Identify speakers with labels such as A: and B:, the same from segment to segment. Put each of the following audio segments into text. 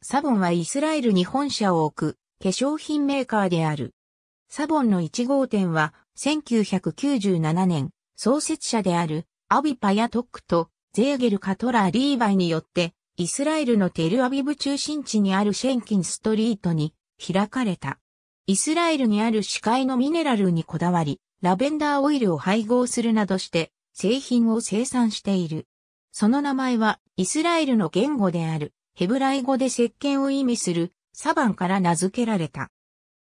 A: サボンはイスラエルに本社を置く化粧品メーカーである。サボンの1号店は1997年創設者であるアビパヤトックとゼーゲル・カトラー・リーバイによってイスラエルのテルアビブ中心地にあるシェンキンストリートに開かれた。イスラエルにある視界のミネラルにこだわり、ラベンダーオイルを配合するなどして製品を生産している。その名前はイスラエルの言語であるヘブライ語で石鹸を意味するサバンから名付けられた。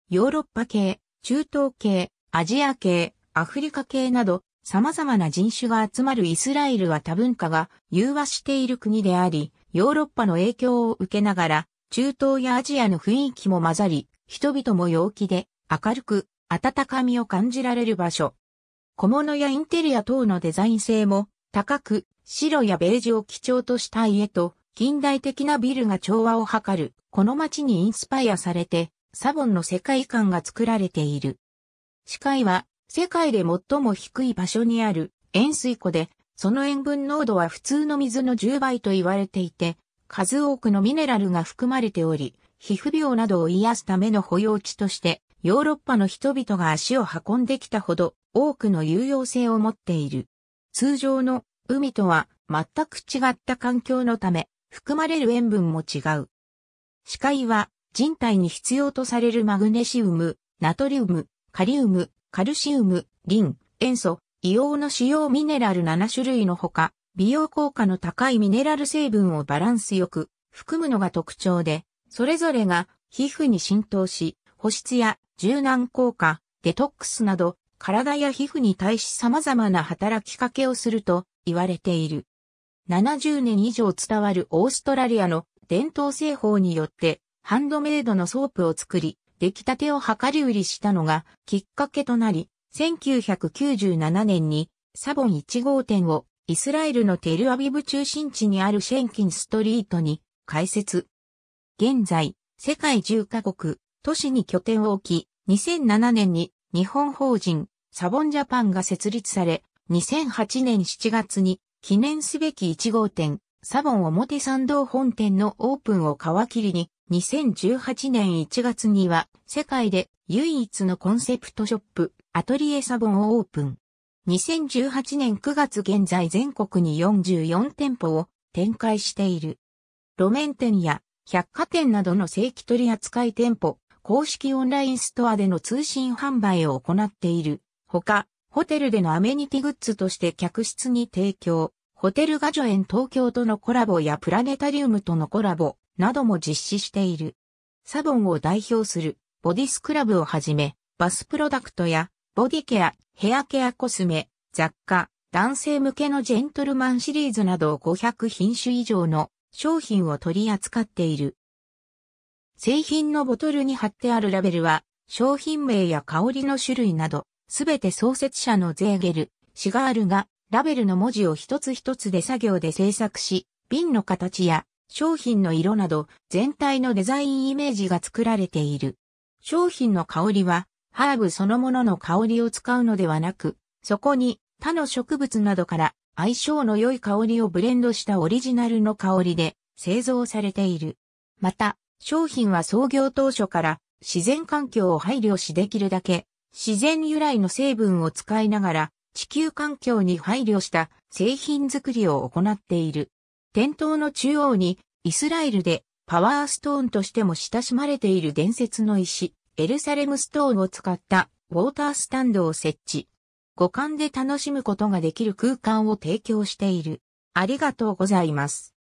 A: ヨーロッパ系、中東系、アジア系、アフリカ系など様々な人種が集まるイスラエルは多文化が融和している国であり、ヨーロッパの影響を受けながら、中東やアジアの雰囲気も混ざり、人々も陽気で明るく温かみを感じられる場所。小物やインテリア等のデザイン性も高く、白やベージュを基調とした家と近代的なビルが調和を図る、この街にインスパイアされて、サボンの世界観が作られている。視界は、世界で最も低い場所にある塩水湖で、その塩分濃度は普通の水の10倍と言われていて、数多くのミネラルが含まれており、皮膚病などを癒すための保養地として、ヨーロッパの人々が足を運んできたほど多くの有用性を持っている。通常の海とは全く違った環境のため、含まれる塩分も違う。視界は人体に必要とされるマグネシウム、ナトリウム、カリウム、カルシウム、リン、塩素、硫黄の主要ミネラル7種類のほか、美容効果の高いミネラル成分をバランスよく含むのが特徴で、それぞれが皮膚に浸透し、保湿や柔軟効果、デトックスなど、体や皮膚に対し様々な働きかけをすると言われている。70年以上伝わるオーストラリアの伝統製法によってハンドメイドのソープを作り、出来立てを量り売りしたのがきっかけとなり、1997年にサボン1号店をイスラエルのテルアビブ中心地にあるシェンキンストリートに開設。現在、世界10カ国、都市に拠点を置き、2007年に日本法人サボンジャパンが設立され、2008年7月に記念すべき1号店、サボン表参道本店のオープンを皮切りに、2018年1月には、世界で唯一のコンセプトショップ、アトリエサボンをオープン。2018年9月現在全国に44店舗を展開している。路面店や百貨店などの正規取扱店舗、公式オンラインストアでの通信販売を行っている。ほか、ホテルでのアメニティグッズとして客室に提供、ホテルガジョエン東京とのコラボやプラネタリウムとのコラボなども実施している。サボンを代表するボディスクラブをはじめ、バスプロダクトやボディケア、ヘアケアコスメ、雑貨、男性向けのジェントルマンシリーズなど500品種以上の商品を取り扱っている。製品のボトルに貼ってあるラベルは、商品名や香りの種類など、すべて創設者のゼーゲル、シガールがラベルの文字を一つ一つで作業で制作し、瓶の形や商品の色など全体のデザインイメージが作られている。商品の香りはハーブそのものの香りを使うのではなく、そこに他の植物などから相性の良い香りをブレンドしたオリジナルの香りで製造されている。また、商品は創業当初から自然環境を配慮しできるだけ自然由来の成分を使いながら地球環境に配慮した製品作りを行っている。店頭の中央にイスラエルでパワーストーンとしても親しまれている伝説の石、エルサレムストーンを使ったウォータースタンドを設置。五感で楽しむことができる空間を提供している。ありがとうございます。